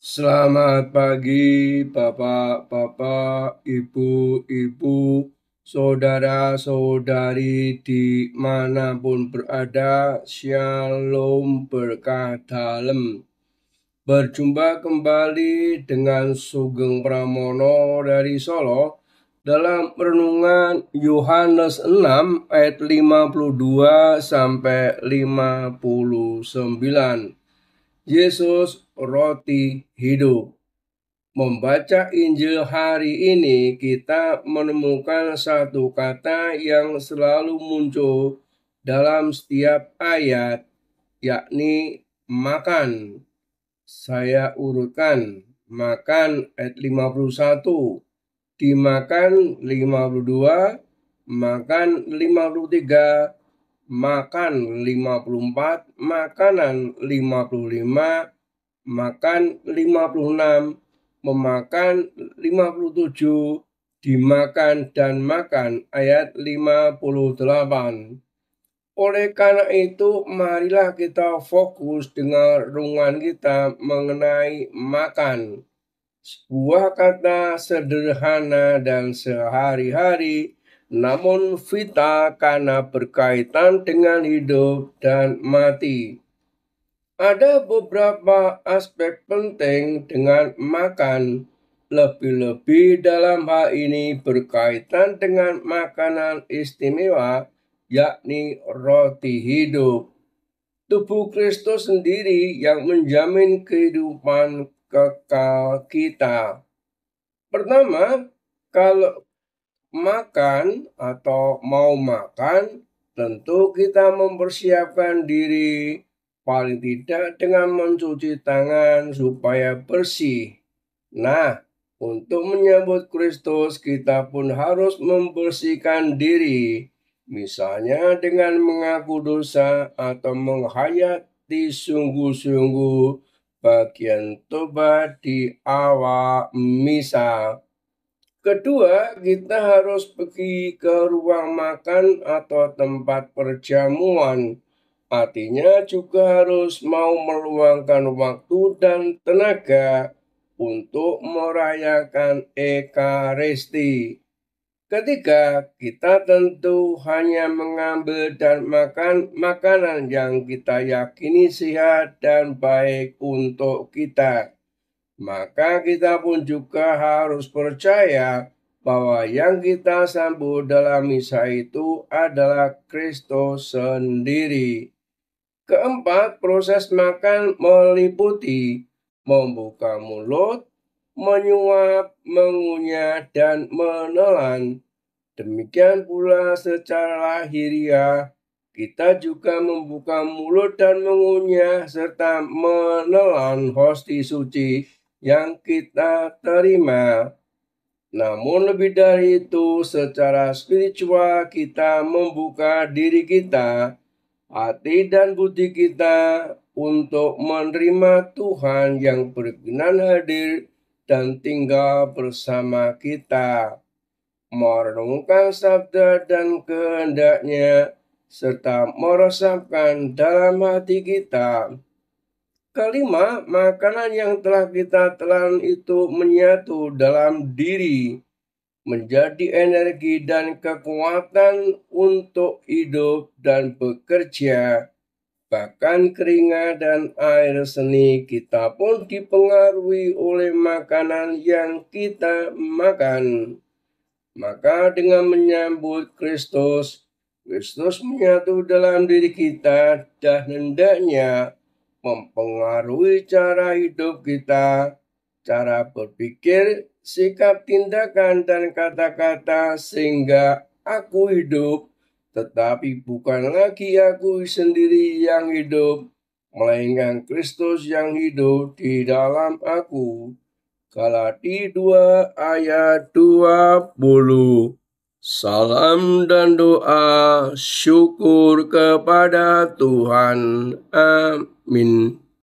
Selamat pagi Bapak-bapak, Ibu-ibu, saudara-saudari di manapun berada, Shalom berkah dalam. Berjumpa kembali dengan Sugeng Pramono dari Solo dalam renungan Yohanes 6 ayat 52 sampai 59. Yesus roti hidup. Membaca Injil hari ini, kita menemukan satu kata yang selalu muncul dalam setiap ayat, yakni makan. Saya urutkan, makan ayat 51, dimakan 52, makan 53, makan 54, makanan 55, makan 56, memakan 57, dimakan dan makan ayat 58. Oleh karena itu, marilah kita fokus dengan rungan kita mengenai makan. Sebuah kata sederhana dan sehari-hari, namun vital karena berkaitan dengan hidup dan mati. Ada beberapa aspek penting dengan makan, lebih-lebih dalam hal ini berkaitan dengan makanan istimewa, yakni roti hidup. Tubuh Kristus sendiri yang menjamin kehidupan kekal kita. Pertama, kalau makan atau mau makan, tentu kita mempersiapkan diri paling tidak dengan mencuci tangan supaya bersih. Nah, untuk menyambut Kristus, kita pun harus membersihkan diri, misalnya dengan mengaku dosa atau menghayati sungguh-sungguh bagian tobat di awal misa. Kedua, kita harus pergi ke ruang makan atau tempat perjamuan Artinya juga harus mau meluangkan waktu dan tenaga untuk merayakan Ekaristi. Ketiga, kita tentu hanya mengambil dan makan makanan yang kita yakini sehat dan baik untuk kita. Maka kita pun juga harus percaya bahwa yang kita sambut dalam misa itu adalah Kristus sendiri. Keempat, proses makan meliputi membuka mulut, menyuap, mengunyah, dan menelan. Demikian pula secara lahiriah, kita juga membuka mulut dan mengunyah serta menelan hosti suci yang kita terima. Namun lebih dari itu, secara spiritual kita membuka diri kita hati dan budi kita untuk menerima Tuhan yang berkenan hadir dan tinggal bersama kita, merenungkan sabda dan kehendaknya, serta meresapkan dalam hati kita. Kelima, makanan yang telah kita telan itu menyatu dalam diri menjadi energi dan kekuatan untuk hidup dan bekerja. Bahkan keringat dan air seni kita pun dipengaruhi oleh makanan yang kita makan. Maka dengan menyambut Kristus, Kristus menyatu dalam diri kita dan hendaknya mempengaruhi cara hidup kita cara berpikir, sikap tindakan, dan kata-kata sehingga aku hidup, tetapi bukan lagi aku sendiri yang hidup, melainkan Kristus yang hidup di dalam aku. Galati 2 ayat 20 Salam dan doa syukur kepada Tuhan. Amin.